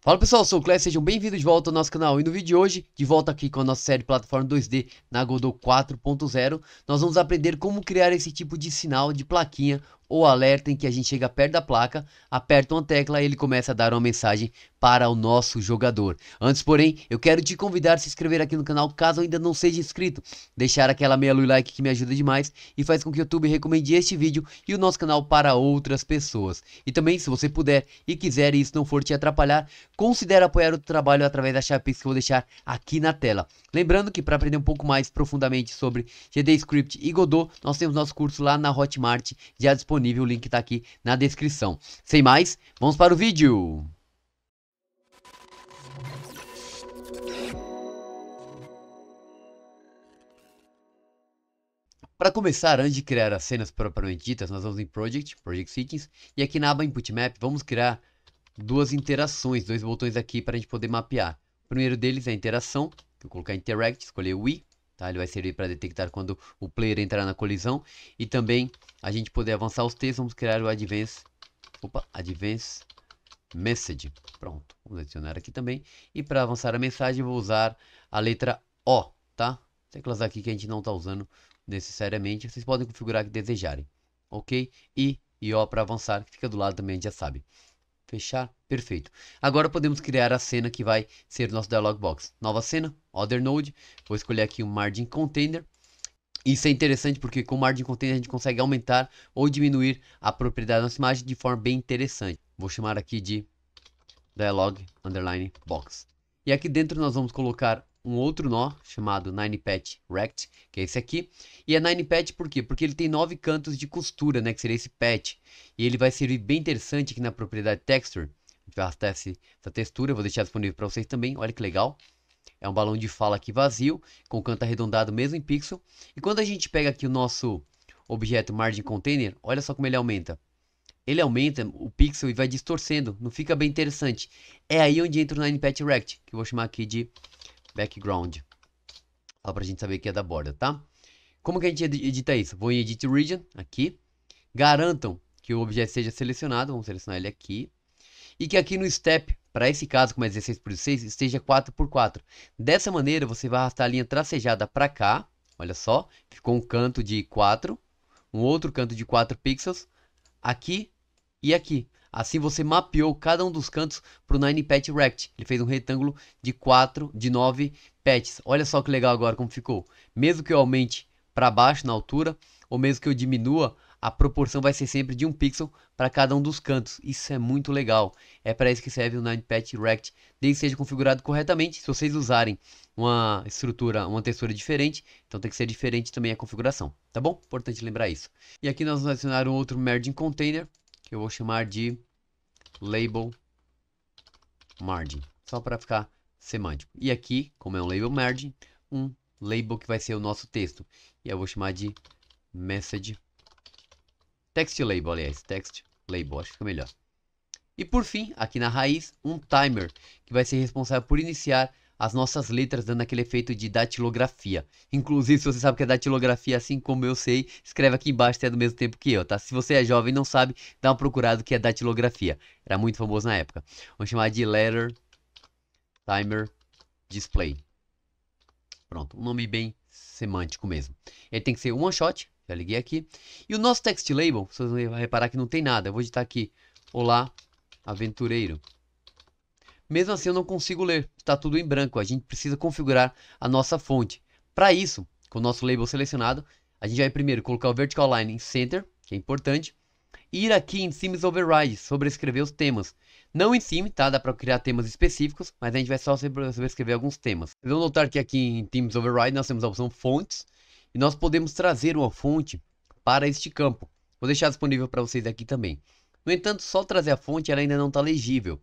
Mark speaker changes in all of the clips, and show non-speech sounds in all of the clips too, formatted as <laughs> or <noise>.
Speaker 1: Fala pessoal, sou o Clé, sejam bem-vindos de volta ao nosso canal e no vídeo de hoje, de volta aqui com a nossa série plataforma 2D na Godot 4.0, nós vamos aprender como criar esse tipo de sinal de plaquinha ou alerta em que a gente chega perto da placa, aperta uma tecla e ele começa a dar uma mensagem para o nosso jogador. Antes, porém, eu quero te convidar a se inscrever aqui no canal caso ainda não seja inscrito, deixar aquela meia luz like que me ajuda demais e faz com que o YouTube recomende este vídeo e o nosso canal para outras pessoas. E também, se você puder e quiser e isso não for te atrapalhar, considere apoiar o trabalho através da chave que eu vou deixar aqui na tela. Lembrando que para aprender um pouco mais profundamente sobre GD Script e Godot, nós temos nosso curso lá na Hotmart já disponível disponível, o link está aqui na descrição. Sem mais, vamos para o vídeo! Para começar, antes de criar as cenas propriamente ditas, nós vamos em Project, Project Settings, e aqui na aba Input Map vamos criar duas interações, dois botões aqui para a gente poder mapear. O primeiro deles é a interação, que eu vou colocar Interact, escolher Wii, Tá? Ele vai servir para detectar quando o player entrar na colisão. E também a gente poder avançar os textos, vamos criar o Advance, opa, Advance Message. Pronto, vamos adicionar aqui também. E para avançar a mensagem vou usar a letra O, tá? Teclas aqui que a gente não está usando necessariamente, vocês podem configurar que desejarem, ok? E e O para avançar, que fica do lado também, a gente já sabe. Fechar. Perfeito. Agora podemos criar a cena que vai ser nosso dialog box. Nova cena, Other Node. Vou escolher aqui o um Margin Container. Isso é interessante porque com o Margin Container a gente consegue aumentar ou diminuir a propriedade da nossa imagem de forma bem interessante. Vou chamar aqui de Dialog Underline Box. E aqui dentro nós vamos colocar um outro nó chamado NinePatch Rect, que é esse aqui. E é NinePatch por quê? Porque ele tem nove cantos de costura, né, que seria esse patch. E ele vai servir bem interessante aqui na propriedade Texture que então, essa textura, vou deixar disponível para vocês também, olha que legal. É um balão de fala aqui vazio, com canto arredondado mesmo em pixel. E quando a gente pega aqui o nosso objeto Margin Container, olha só como ele aumenta. Ele aumenta o pixel e vai distorcendo, não fica bem interessante. É aí onde entra o NinePatch Rect, que eu vou chamar aqui de Background. Só para a gente saber que é da borda, tá? Como que a gente edita isso? Vou em Edit Region, aqui. Garantam que o objeto seja selecionado, vamos selecionar ele aqui e que aqui no step, para esse caso como é 16 por 16, esteja 4 por 4. Dessa maneira, você vai arrastar a linha tracejada para cá, olha só, ficou um canto de 4, um outro canto de 4 pixels, aqui e aqui. Assim você mapeou cada um dos cantos para o 9-patch rect. Ele fez um retângulo de 4, de 9 patches. Olha só que legal agora como ficou. Mesmo que eu aumente para baixo na altura, ou mesmo que eu diminua a proporção vai ser sempre de um pixel para cada um dos cantos. Isso é muito legal. É para isso que serve o NinePatch Rect, desde que seja configurado corretamente. Se vocês usarem uma estrutura, uma textura diferente, então tem que ser diferente também a configuração, tá bom? Importante lembrar isso. E aqui nós vamos adicionar um outro merging container, que eu vou chamar de label margin, só para ficar semântico. E aqui, como é um label margin, um label que vai ser o nosso texto. E eu vou chamar de message Text label, aliás, text label, acho que fica melhor. E por fim, aqui na raiz, um timer, que vai ser responsável por iniciar as nossas letras, dando aquele efeito de datilografia. Inclusive, se você sabe que é datilografia, assim como eu sei, escreve aqui embaixo, é do mesmo tempo que eu, tá? Se você é jovem e não sabe, dá uma procurada que é datilografia. Era muito famoso na época. Vamos chamar de letter timer display. Pronto, um nome bem semântico mesmo. Ele tem que ser one shot, já liguei aqui. E o nosso text label, vocês vão reparar que não tem nada. Eu vou digitar aqui, olá, aventureiro. Mesmo assim eu não consigo ler, está tudo em branco. A gente precisa configurar a nossa fonte. Para isso, com o nosso label selecionado, a gente vai primeiro colocar o vertical line em center, que é importante. E ir aqui em themes override, sobrescrever os temas. Não em theme, tá? Dá para criar temas específicos, mas a gente vai só sobrescrever alguns temas. Vocês vão notar que aqui em themes override nós temos a opção fontes e nós podemos trazer uma fonte para este campo. Vou deixar disponível para vocês aqui também. No entanto, só trazer a fonte ela ainda não está legível.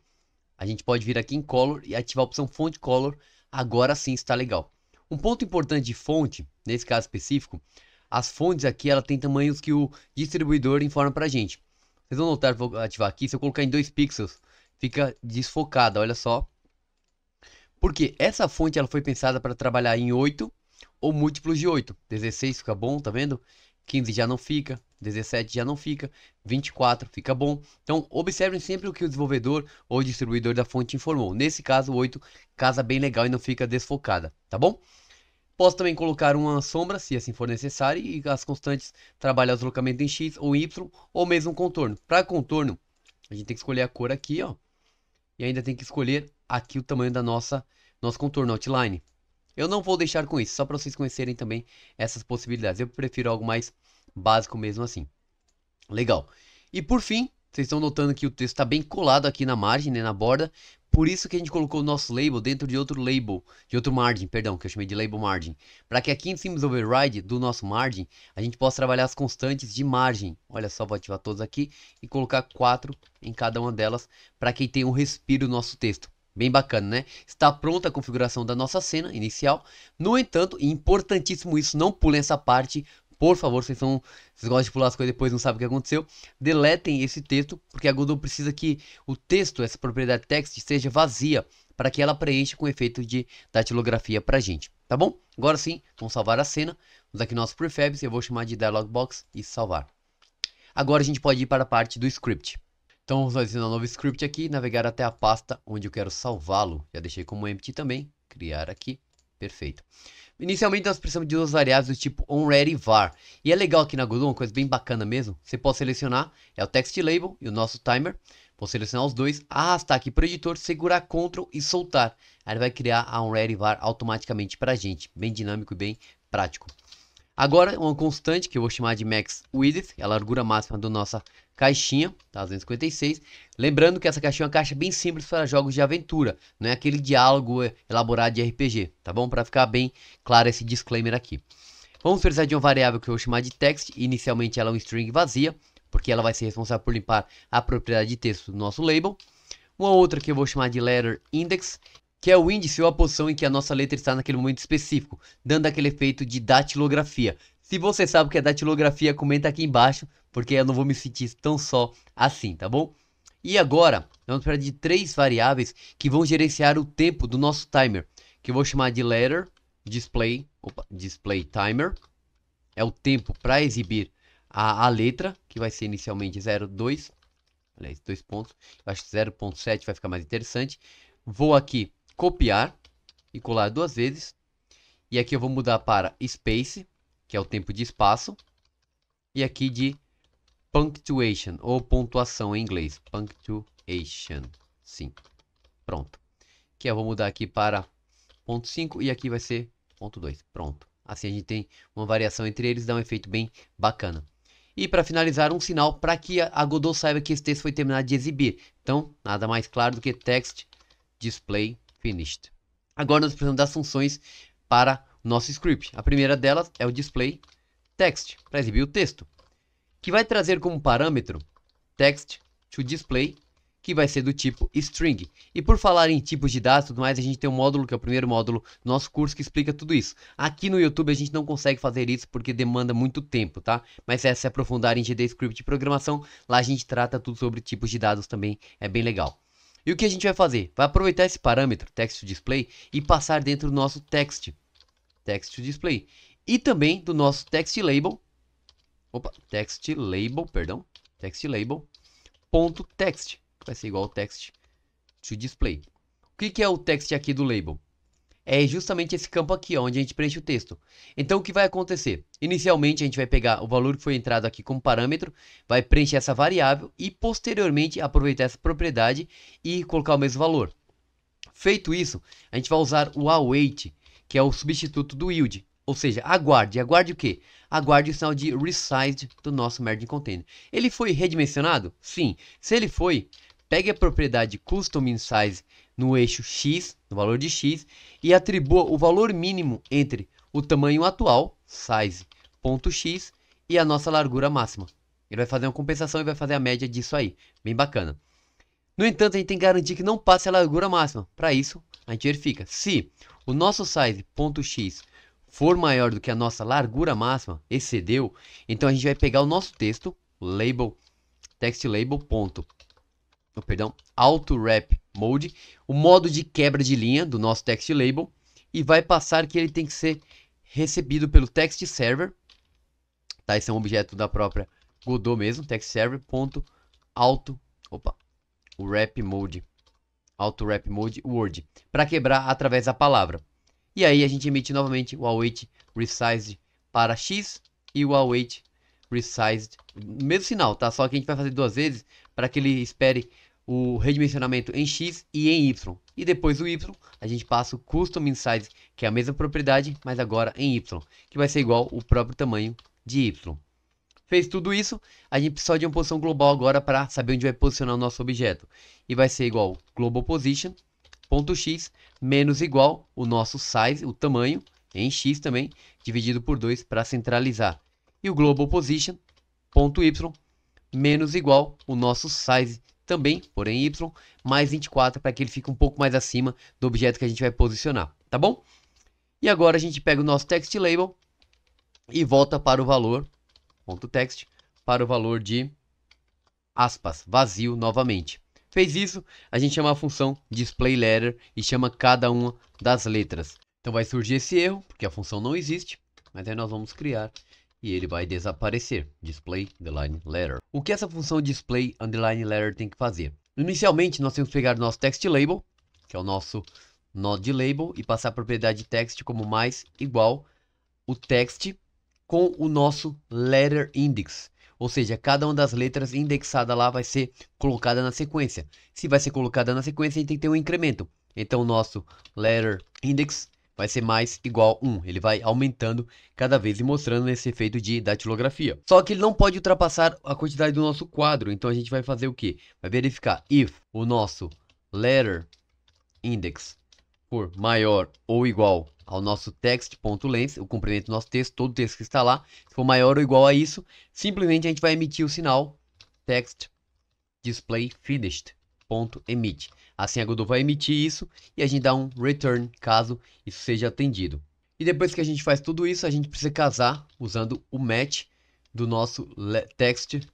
Speaker 1: A gente pode vir aqui em Color e ativar a opção Fonte Color. Agora sim está legal. Um ponto importante de fonte, nesse caso específico, as fontes aqui ela tem tamanhos que o distribuidor informa para a gente. Vocês vão notar, vou ativar aqui, se eu colocar em 2 pixels, fica desfocada, olha só. Porque essa fonte ela foi pensada para trabalhar em 8 ou múltiplos de 8. 16 fica bom, tá vendo? 15 já não fica, 17 já não fica, 24 fica bom. Então, observem sempre o que o desenvolvedor ou distribuidor da fonte informou. Nesse caso, 8 casa bem legal e não fica desfocada, tá bom? Posso também colocar uma sombra, se assim for necessário, e as constantes trabalhar o deslocamento em X ou Y, ou mesmo um contorno. Para contorno, a gente tem que escolher a cor aqui, ó. E ainda tem que escolher aqui o tamanho da nossa nosso contorno outline. Eu não vou deixar com isso, só para vocês conhecerem também essas possibilidades. Eu prefiro algo mais básico mesmo assim. Legal. E por fim, vocês estão notando que o texto está bem colado aqui na margem, né, na borda. Por isso que a gente colocou o nosso label dentro de outro label, de outro margin, perdão, que eu chamei de label margin. Para que aqui em Sims Override, do nosso margin, a gente possa trabalhar as constantes de margem. Olha só, vou ativar todas aqui e colocar quatro em cada uma delas, para que tenha um respiro no nosso texto. Bem bacana, né? Está pronta a configuração da nossa cena inicial. No entanto, importantíssimo isso, não pulem essa parte. Por favor, vocês, são, vocês gostam de pular as coisas depois não sabem o que aconteceu. Deletem esse texto, porque a Godot precisa que o texto, essa propriedade text, seja vazia para que ela preencha com efeito de datilografia para a gente. Tá bom? Agora sim, vamos salvar a cena. Vamos aqui no nosso prefabs, eu vou chamar de dialog box e salvar. Agora a gente pode ir para a parte do script. Então vamos adicionar um novo script aqui, navegar até a pasta onde eu quero salvá-lo. Já deixei como empty também, criar aqui, perfeito. Inicialmente nós precisamos de duas variáveis do tipo onReadyVar e é legal aqui na Godot, uma coisa bem bacana mesmo, você pode selecionar, é o text label e o nosso timer. Vou selecionar os dois, arrastar aqui para o editor, segurar Ctrl e soltar. Aí ele vai criar a onReadyVar automaticamente para a gente, bem dinâmico e bem prático. Agora, uma constante que eu vou chamar de max width, é a largura máxima da nossa caixinha, tá? 256. Lembrando que essa caixinha é uma caixa bem simples para jogos de aventura, não é aquele diálogo elaborado de RPG, tá bom? Para ficar bem claro esse disclaimer aqui. Vamos precisar de uma variável que eu vou chamar de text, inicialmente ela é um string vazia, porque ela vai ser responsável por limpar a propriedade de texto do nosso label. Uma outra que eu vou chamar de letter index, que é o índice ou a posição em que a nossa letra está naquele momento específico, dando aquele efeito de datilografia. Se você sabe o que é datilografia, comenta aqui embaixo porque eu não vou me sentir tão só assim, tá bom? E agora, vamos precisar de três variáveis que vão gerenciar o tempo do nosso timer, que eu vou chamar de letter, display, opa, display timer, é o tempo para exibir a, a, letra, que vai ser inicialmente 0,2, aliás, dois pontos, eu acho que 0,7 vai ficar mais interessante. Vou aqui copiar e colar duas vezes, e aqui eu vou mudar para space, que é o tempo de espaço, e aqui de Punctuation, ou pontuação em inglês. Punctuation. Sim. Pronto. Que eu vou mudar aqui para ponto 5 e aqui vai ser ponto 2. Pronto. Assim a gente tem uma variação entre eles, dá um efeito bem bacana. E para finalizar, um sinal para que a Godot saiba que esse texto foi terminado de exibir. Então, nada mais claro do que text display finished. Agora nós precisamos das funções para o nosso script. A primeira delas é o display text, para exibir o texto que vai trazer como parâmetro text to display, que vai ser do tipo string. E por falar em tipos de dados e tudo mais, a gente tem um módulo, que é o primeiro módulo do nosso curso, que explica tudo isso. Aqui no YouTube a gente não consegue fazer isso porque demanda muito tempo, tá? Mas é se aprofundar em GD Script de programação, lá a gente trata tudo sobre tipos de dados também, é bem legal. E o que a gente vai fazer? Vai aproveitar esse parâmetro, text to display, e passar dentro do nosso text, text to display. E também do nosso text label, opa, text label, perdão, text label, ponto text, que vai ser igual ao text to display. O que, que é o text aqui do label? É justamente esse campo aqui, onde a gente preenche o texto. Então, o que vai acontecer? Inicialmente, a gente vai pegar o valor que foi entrado aqui como parâmetro, vai preencher essa variável e, posteriormente, aproveitar essa propriedade e colocar o mesmo valor. Feito isso, a gente vai usar o await, que é o substituto do yield. Ou seja, aguarde. Aguarde o quê? Aguarde o sinal de resized do nosso merge container. Ele foi redimensionado? Sim. Se ele foi, pegue a propriedade custom size no eixo x, no valor de x, e atribua o valor mínimo entre o tamanho atual, size.x, e a nossa largura máxima. Ele vai fazer uma compensação e vai fazer a média disso aí. Bem bacana. No entanto, a gente tem que garantir que não passe a largura máxima. Para isso, a gente verifica se o nosso size.x for maior do que a nossa largura máxima, excedeu, então a gente vai pegar o nosso texto, label, text label, ponto, oh, perdão, auto wrap mode, o modo de quebra de linha do nosso text label, e vai passar que ele tem que ser recebido pelo text server, tá? Esse é um objeto da própria Godot mesmo, text server, ponto, auto, opa, wrap mode, auto wrap mode word, para quebrar através da palavra. E aí a gente emite novamente o await resized para x e o await resized, mesmo sinal, tá? Só que a gente vai fazer duas vezes para que ele espere o redimensionamento em x e em y. E depois o y, a gente passa o custom size que é a mesma propriedade, mas agora em y, que vai ser igual o próprio tamanho de y. Fez tudo isso, a gente precisa de uma posição global agora para saber onde vai posicionar o nosso objeto. E vai ser igual global position, ponto x menos igual o nosso size, o tamanho, em x também, dividido por 2 para centralizar. E o global position, ponto y, menos igual o nosso size também, porém y, mais 24 para que ele fique um pouco mais acima do objeto que a gente vai posicionar, tá bom? E agora a gente pega o nosso text label e volta para o valor, ponto text, para o valor de aspas, vazio novamente. Fez isso, a gente chama a função display letter e chama cada uma das letras. Então vai surgir esse erro, porque a função não existe, mas aí nós vamos criar e ele vai desaparecer, display underline letter. O que essa função display underline letter tem que fazer? Inicialmente nós temos que pegar o nosso text label, que é o nosso nó de label e passar a propriedade text como mais igual o text com o nosso letter index, ou seja, cada uma das letras indexada lá vai ser colocada na sequência. Se vai ser colocada na sequência, a gente tem que ter um incremento. Então, o nosso letter index vai ser mais igual 1. Ele vai aumentando cada vez e mostrando esse efeito de datilografia. Só que ele não pode ultrapassar a quantidade do nosso quadro. Então, a gente vai fazer o que? Vai verificar if o nosso letter index for maior ou igual ao nosso text.length, o comprimento do nosso texto, todo o texto que está lá, se for maior ou igual a isso, simplesmente a gente vai emitir o sinal text display finished ponto emit. Assim a Godot vai emitir isso e a gente dá um return caso isso seja atendido. E depois que a gente faz tudo isso, a gente precisa casar usando o match do nosso text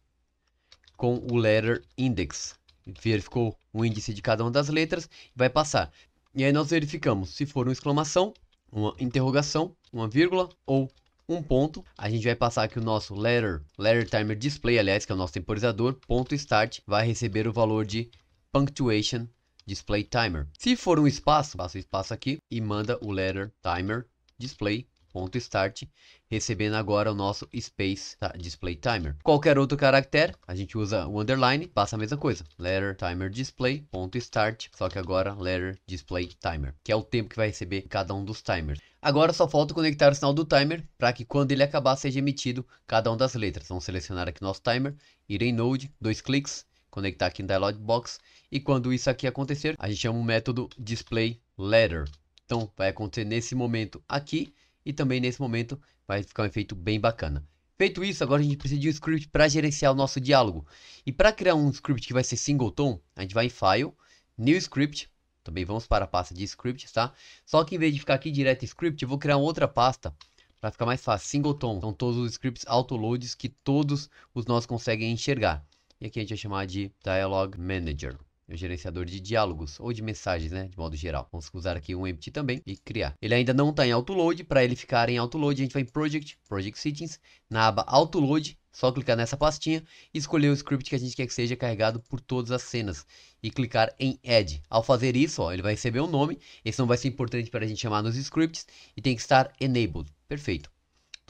Speaker 1: com o letter index. Verificou o índice de cada uma das letras e vai passar. E aí nós verificamos se for uma exclamação, uma interrogação, uma vírgula ou um ponto. A gente vai passar aqui o nosso letter, letter timer display, aliás, que é o nosso temporizador, ponto start, vai receber o valor de punctuation display timer. Se for um espaço, passa o espaço aqui e manda o letter timer display ponto start, recebendo agora o nosso space display timer. Qualquer outro caractere, a gente usa o underline, passa a mesma coisa. Letter timer display ponto start, só que agora letter display timer, que é o tempo que vai receber cada um dos timers. Agora só falta conectar o sinal do timer para que quando ele acabar seja emitido cada uma das letras. Vamos selecionar aqui nosso timer, ir em node, dois cliques, conectar aqui no dialog box e quando isso aqui acontecer, a gente chama o método display letter. Então vai acontecer nesse momento aqui e também nesse momento vai ficar um efeito bem bacana. Feito isso, agora a gente precisa de um script para gerenciar o nosso diálogo. E para criar um script que vai ser singleton, a gente vai em File, New Script, também vamos para a pasta de scripts, tá? Só que em vez de ficar aqui direto em script, eu vou criar outra pasta para ficar mais fácil, singleton. São todos os scripts autoloads que todos os nós conseguem enxergar. E aqui a gente vai chamar de Dialog Manager é gerenciador de diálogos ou de mensagens, né, de modo geral. Vamos usar aqui um empty também e criar. Ele ainda não está em autoload, para ele ficar em autoload, a gente vai em project, project settings, na aba autoload, só clicar nessa pastinha e escolher o script que a gente quer que seja carregado por todas as cenas e clicar em add. Ao fazer isso, ó, ele vai receber um nome, esse não vai ser importante para a gente chamar nos scripts e tem que estar enabled. Perfeito.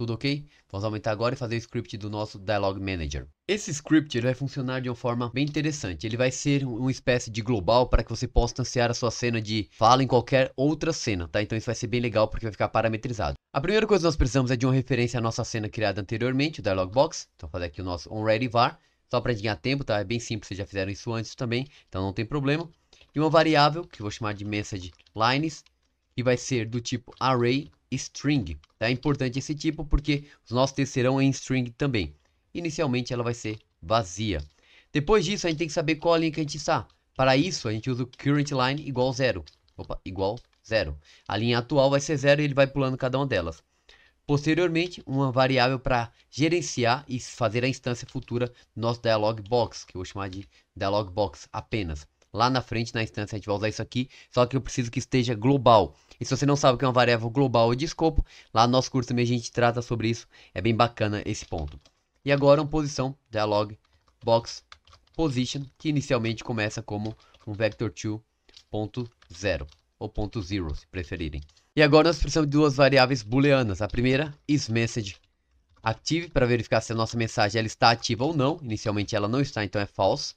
Speaker 1: Tudo ok? Vamos aumentar agora e fazer o script do nosso Dialog Manager. Esse script ele vai funcionar de uma forma bem interessante. Ele vai ser uma espécie de global para que você possa instanciar a sua cena de fala em qualquer outra cena, tá? Então isso vai ser bem legal porque vai ficar parametrizado. A primeira coisa que nós precisamos é de uma referência à nossa cena criada anteriormente, o Dialog Box. Então fazer aqui o nosso OnReadyVar. var, só para ganhar tempo, tá? É bem simples, vocês já fizeram isso antes também, então não tem problema. E uma variável que eu vou chamar de message lines, que vai ser do tipo array string. Tá? É importante esse tipo porque os nossos textos serão em string também. Inicialmente ela vai ser vazia. Depois disso, a gente tem que saber qual a linha que a gente está. Para isso, a gente usa o current line igual zero. Opa, igual zero. A linha atual vai ser zero e ele vai pulando cada uma delas. Posteriormente, uma variável para gerenciar e fazer a instância futura do nosso dialog box, que eu vou chamar de dialog box apenas. Lá na frente, na instância, a gente vai usar isso aqui, só que eu preciso que esteja global. E se você não sabe o que é uma variável global ou de escopo, lá no nosso curso também a gente trata sobre isso. É bem bacana esse ponto. E agora uma posição, dialog, box, position, que inicialmente começa como um vector 2.0 ou ponto zero se preferirem. E agora nós precisamos de duas variáveis booleanas. A primeira, message active, para verificar se a nossa mensagem ela está ativa ou não. Inicialmente ela não está, então é false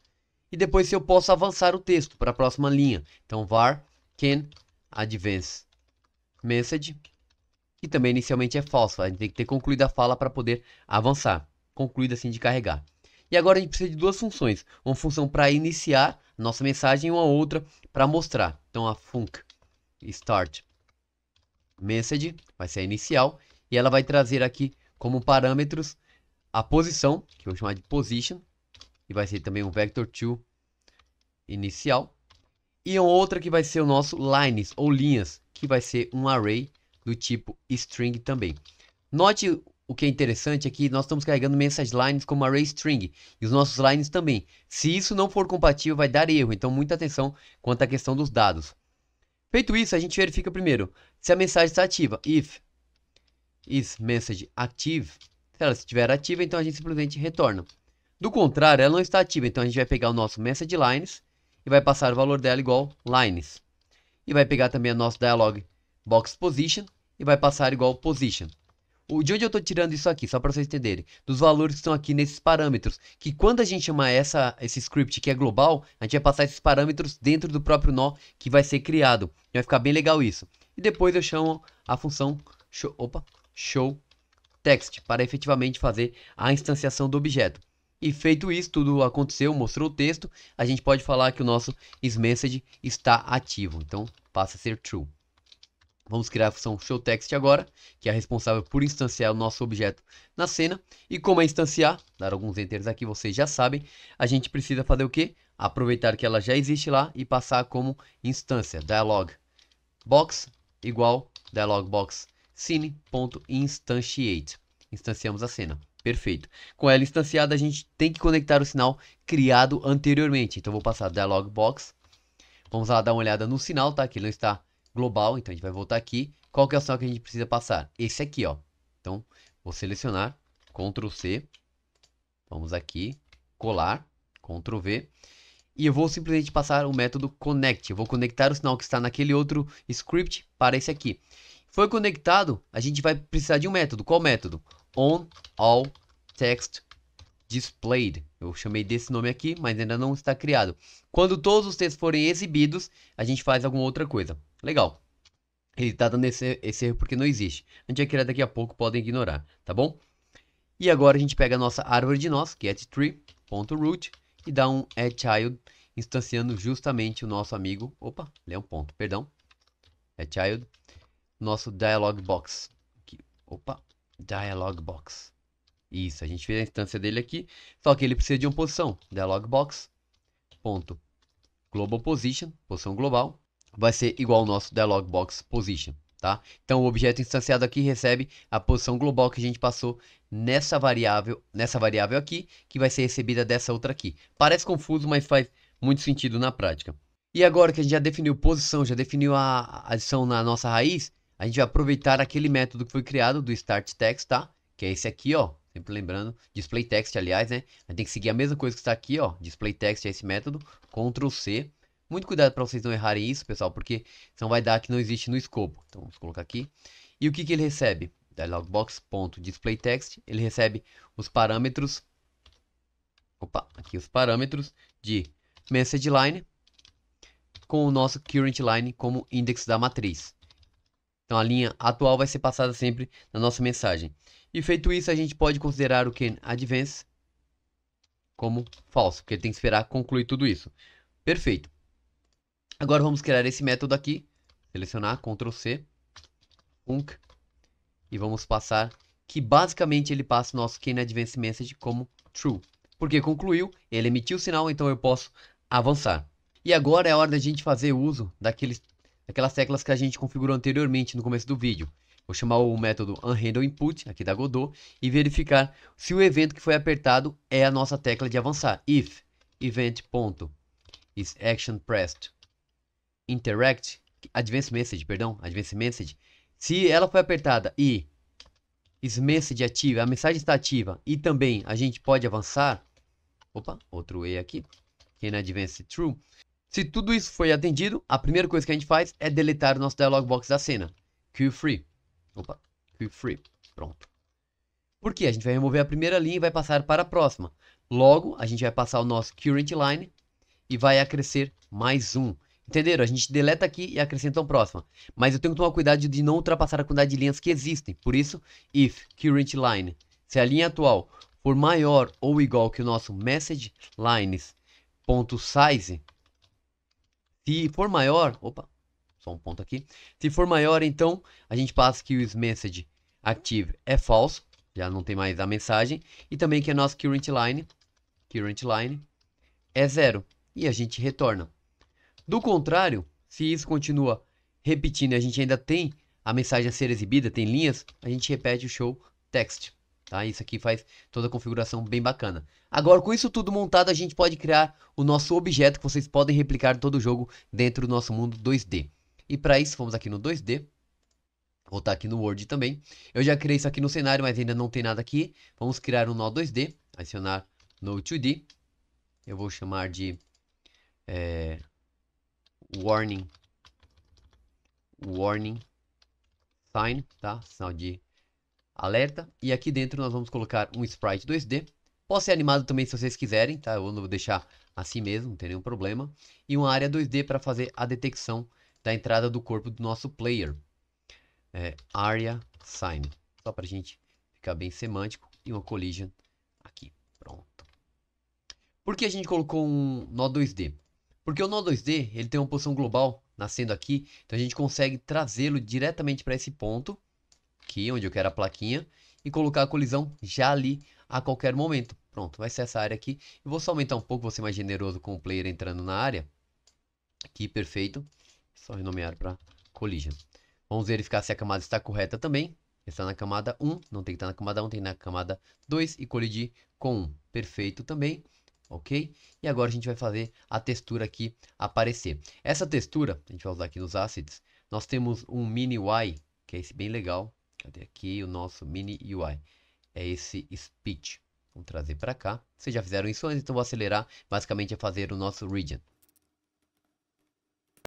Speaker 1: e depois se eu posso avançar o texto para a próxima linha. Então, var can advance message, que também inicialmente é falso. A gente tem que ter concluído a fala para poder avançar. Concluído assim de carregar. E agora a gente precisa de duas funções. Uma função para iniciar nossa mensagem e uma outra para mostrar. Então, a func start message vai ser a inicial e ela vai trazer aqui como parâmetros a posição, que eu vou chamar de position, e vai ser também um vector to inicial. E outra que vai ser o nosso lines ou linhas, que vai ser um array do tipo string também. Note o que é interessante é nós estamos carregando message lines como array string e os nossos lines também. Se isso não for compatível, vai dar erro, então muita atenção quanto à questão dos dados. Feito isso, a gente verifica primeiro se a mensagem está ativa. If is message active, se ela estiver ativa, então a gente simplesmente retorna. Do contrário, ela não está ativa. Então a gente vai pegar o nosso message lines e vai passar o valor dela igual lines. E vai pegar também o nosso dialog box position e vai passar igual position. O, de onde eu estou tirando isso aqui, só para vocês entenderem? Dos valores que estão aqui nesses parâmetros. Que quando a gente chamar essa, esse script que é global, a gente vai passar esses parâmetros dentro do próprio nó que vai ser criado. Vai ficar bem legal isso. E depois eu chamo a função show, opa, show text para efetivamente fazer a instanciação do objeto. E feito isso, tudo aconteceu, mostrou o texto, a gente pode falar que o nosso isMessage está ativo. Então, passa a ser true. Vamos criar a função showText agora, que é responsável por instanciar o nosso objeto na cena. E como é instanciar, dar alguns enters aqui, vocês já sabem, a gente precisa fazer o quê? Aproveitar que ela já existe lá e passar como instância, dialog box igual dialog box cine.instantiate. Instanciamos a cena. Perfeito. Com ela instanciada, a gente tem que conectar o sinal criado anteriormente. Então, vou passar Dialog Box. Vamos lá dar uma olhada no sinal, tá? Que ele não está global, então a gente vai voltar aqui. Qual que é o sinal que a gente precisa passar? Esse aqui, ó. Então, vou selecionar, Ctrl C. Vamos aqui, colar, Ctrl V. E eu vou simplesmente passar o método connect. Eu vou conectar o sinal que está naquele outro script para esse aqui. Foi conectado, a gente vai precisar de um método. Qual método? on all text displayed. Eu chamei desse nome aqui, mas ainda não está criado. Quando todos os textos forem exibidos, a gente faz alguma outra coisa. Legal. Ele está dando esse, esse erro porque não existe. A gente vai criar daqui a pouco, podem ignorar, tá bom? E agora a gente pega a nossa árvore de nós, que é tree.root, e dá um add child, instanciando justamente o nosso amigo. Opa, ele é um ponto, perdão. Add child. Nosso dialog box. Aqui. Opa, Dialog Box. Isso, a gente fez a instância dele aqui, só que ele precisa de uma posição. Dialog Box. Ponto. Global Position, posição global, vai ser igual ao nosso Dialog Box Position. Tá? Então o objeto instanciado aqui recebe a posição global que a gente passou nessa variável, nessa variável aqui, que vai ser recebida dessa outra aqui. Parece confuso, mas faz muito sentido na prática. E agora que a gente já definiu posição, já definiu a adição na nossa raiz, a gente vai aproveitar aquele método que foi criado do Start Text, tá? Que é esse aqui, ó. Sempre lembrando, display text, aliás, né? A gente tem que seguir a mesma coisa que está aqui, ó. Display text é esse método, Ctrl C. Muito cuidado para vocês não errarem isso, pessoal, porque senão vai dar que não existe no escopo. Então vamos colocar aqui. E o que, que ele recebe? Dialogbox.displayText, ele recebe os parâmetros. Opa, aqui os parâmetros de messageLine com o nosso currentLine como index da matriz. Então a linha atual vai ser passada sempre na nossa mensagem. E feito isso, a gente pode considerar o can advance como falso, porque ele tem que esperar concluir tudo isso. Perfeito. Agora vamos criar esse método aqui, selecionar Ctrl C, func e vamos passar que basicamente ele passa o nosso can advance message como true. Porque concluiu, ele emitiu o sinal, então eu posso avançar. E agora é a hora da gente fazer uso daqueles aquelas teclas que a gente configurou anteriormente no começo do vídeo. Vou chamar o método unhandleInput aqui da Godot e verificar se o evento que foi apertado é a nossa tecla de avançar. If event.isActionPressedInteract, interact advance message, perdão, advance message, se ela foi apertada e is message ativa, a mensagem está ativa e também a gente pode avançar. Opa, outro E aqui. Can advance true. Se tudo isso foi atendido, a primeira coisa que a gente faz é deletar o nosso dialog box da cena. Queue free. Opa, queue free. Pronto. Por quê? A gente vai remover a primeira linha e vai passar para a próxima. Logo, a gente vai passar o nosso current line e vai acrescer mais um. Entenderam? A gente deleta aqui e acrescenta um próximo. Mas eu tenho que tomar cuidado de não ultrapassar a quantidade de linhas que existem. Por isso, if current line, se a linha atual for maior ou igual que o nosso message lines size, se for maior, opa, só um ponto aqui. Se for maior, então a gente passa que o isMessage active é falso, já não tem mais a mensagem, e também que a nossa current line, current line é zero e a gente retorna. Do contrário, se isso continua repetindo e a gente ainda tem a mensagem a ser exibida, tem linhas, a gente repete o show text. Tá? Isso aqui faz toda a configuração bem bacana. Agora, com isso tudo montado, a gente pode criar o nosso objeto que vocês podem replicar todo o jogo dentro do nosso mundo 2D. E para isso, vamos aqui no 2D. Voltar aqui no Word também. Eu já criei isso aqui no cenário, mas ainda não tem nada aqui. Vamos criar um nó 2D. Adicionar no 2D. Eu vou chamar de... É, warning. Warning. Sign, tá? Sinal de alerta. E aqui dentro nós vamos colocar um sprite 2D. Pode ser animado também se vocês quiserem, tá? Eu vou deixar assim mesmo, não tem nenhum problema. E uma área 2D para fazer a detecção da entrada do corpo do nosso player. É, area sign, só para a gente ficar bem semântico. E uma collision aqui, pronto. Por que a gente colocou um nó 2D? Porque o nó 2D ele tem uma posição global nascendo aqui, então a gente consegue trazê-lo diretamente para esse ponto aqui onde eu quero a plaquinha, e colocar a colisão já ali a qualquer momento. Pronto, vai ser essa área aqui. Eu vou só aumentar um pouco, vou ser mais generoso com o player entrando na área. Aqui, perfeito. Só renomear para collision. Vamos verificar se a camada está correta também. Está na camada 1, não tem que estar na camada 1, tem na camada 2 e colidir com 1. Perfeito também, ok? E agora a gente vai fazer a textura aqui aparecer. Essa textura, a gente vai usar aqui nos assets, nós temos um mini Y, que é esse bem legal, Cadê aqui o nosso mini UI? É esse speech. Vamos trazer para cá. Vocês já fizeram isso antes, então vou acelerar. Basicamente é fazer o nosso region.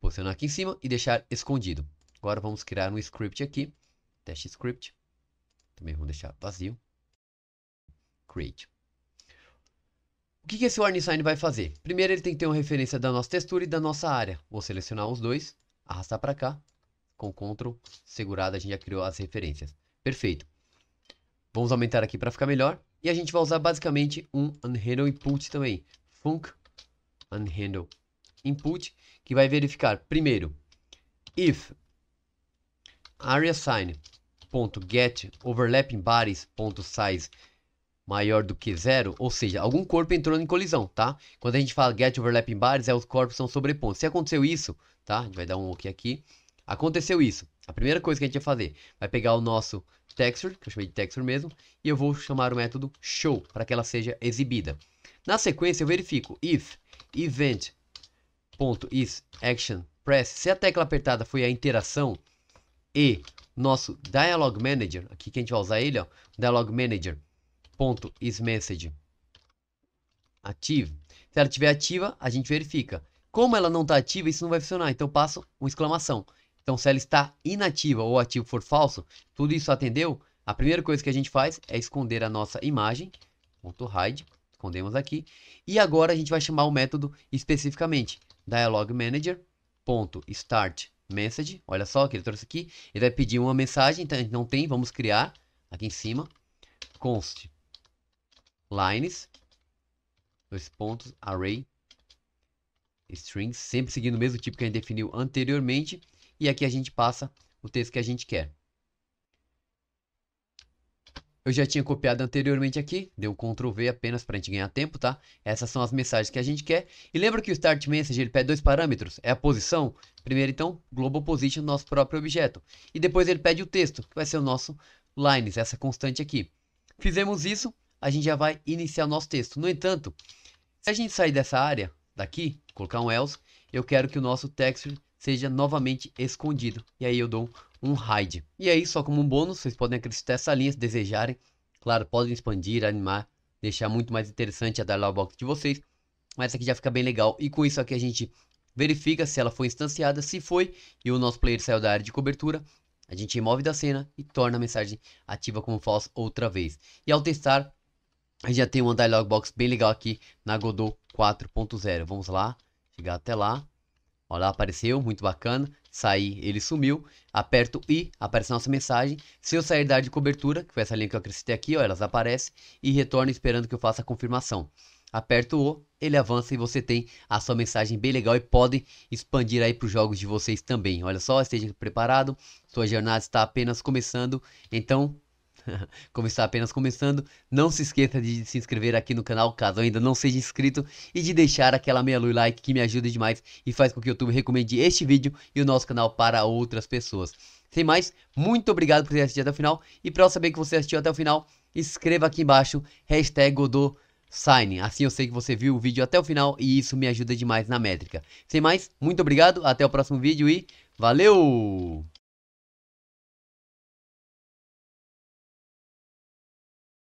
Speaker 1: Posicionar aqui em cima e deixar escondido. Agora vamos criar um script aqui. test script. Também vamos deixar vazio. Create. O que, que esse warning sign vai fazer? Primeiro ele tem que ter uma referência da nossa textura e da nossa área. Vou selecionar os dois, arrastar para cá com Ctrl segurado a gente já criou as referências. Perfeito. Vamos aumentar aqui para ficar melhor. E a gente vai usar basicamente um unhandle input também. Func unhandle input, que vai verificar primeiro if AreaSign.get overlapping bodies.size maior do que zero, ou seja, algum corpo entrou em colisão, tá? Quando a gente fala get overlapping bars é os corpos são sobrepontos. Se aconteceu isso, tá? A gente vai dar um OK aqui. Aconteceu isso. A primeira coisa que a gente vai fazer vai pegar o nosso texture, que eu chamei de texture mesmo, e eu vou chamar o método show para que ela seja exibida. Na sequência eu verifico if event.isActionPress, action se a tecla apertada foi a interação e nosso dialog manager, aqui que a gente vai usar ele, ó, dialog message ative. Se ela estiver ativa, a gente verifica. Como ela não está ativa, isso não vai funcionar. Então, passo uma exclamação. Então, se ela está inativa ou o ativo for falso, tudo isso atendeu, a primeira coisa que a gente faz é esconder a nossa imagem, ponto .hide, escondemos aqui, e agora a gente vai chamar o método especificamente, dialogmanager.startMessage, manager ponto start message, olha só que ele trouxe aqui, ele vai pedir uma mensagem, então a gente não tem, vamos criar aqui em cima, const lines, dois pontos, array, string, sempre seguindo o mesmo tipo que a gente definiu anteriormente, e aqui a gente passa o texto que a gente quer. Eu já tinha copiado anteriormente aqui, deu Ctrl V apenas para a gente ganhar tempo, tá? Essas são as mensagens que a gente quer. E lembra que o Start Message ele pede dois parâmetros, é a posição. Primeiro então, Global Position, nosso próprio objeto. E depois ele pede o texto, que vai ser o nosso Lines, essa constante aqui. Fizemos isso, a gente já vai iniciar o nosso texto. No entanto, se a gente sair dessa área, daqui, colocar um else, eu quero que o nosso texture seja novamente escondido. E aí eu dou um hide. E aí, só como um bônus, vocês podem acrescentar essa linha se desejarem. Claro, podem expandir, animar, deixar muito mais interessante a dialog box de vocês. Mas essa aqui já fica bem legal. E com isso aqui a gente verifica se ela foi instanciada. Se foi e o nosso player saiu da área de cobertura, a gente remove da cena e torna a mensagem ativa como false outra vez. E ao testar, a gente já tem uma dialog box bem legal aqui na Godot 4.0. Vamos lá, chegar até lá. Olha lá, apareceu, muito bacana. Saí, ele sumiu. Aperto I, aparece nossa mensagem. Se eu sair da área de cobertura, que foi essa linha que eu acrescentei aqui, ó, elas aparecem e retornam esperando que eu faça a confirmação. Aperto O, ele avança e você tem a sua mensagem bem legal e pode expandir aí para os jogos de vocês também. Olha só, esteja preparado, sua jornada está apenas começando, então <laughs> como está apenas começando, não se esqueça de se inscrever aqui no canal caso ainda não seja inscrito e de deixar aquela meia luz like que me ajuda demais e faz com que o YouTube recomende este vídeo e o nosso canal para outras pessoas. Sem mais, muito obrigado por ter assistido até o final e para eu saber que você assistiu até o final, escreva aqui embaixo hashtag Godot Assim eu sei que você viu o vídeo até o final e isso me ajuda demais na métrica. Sem mais, muito obrigado, até o próximo vídeo e valeu!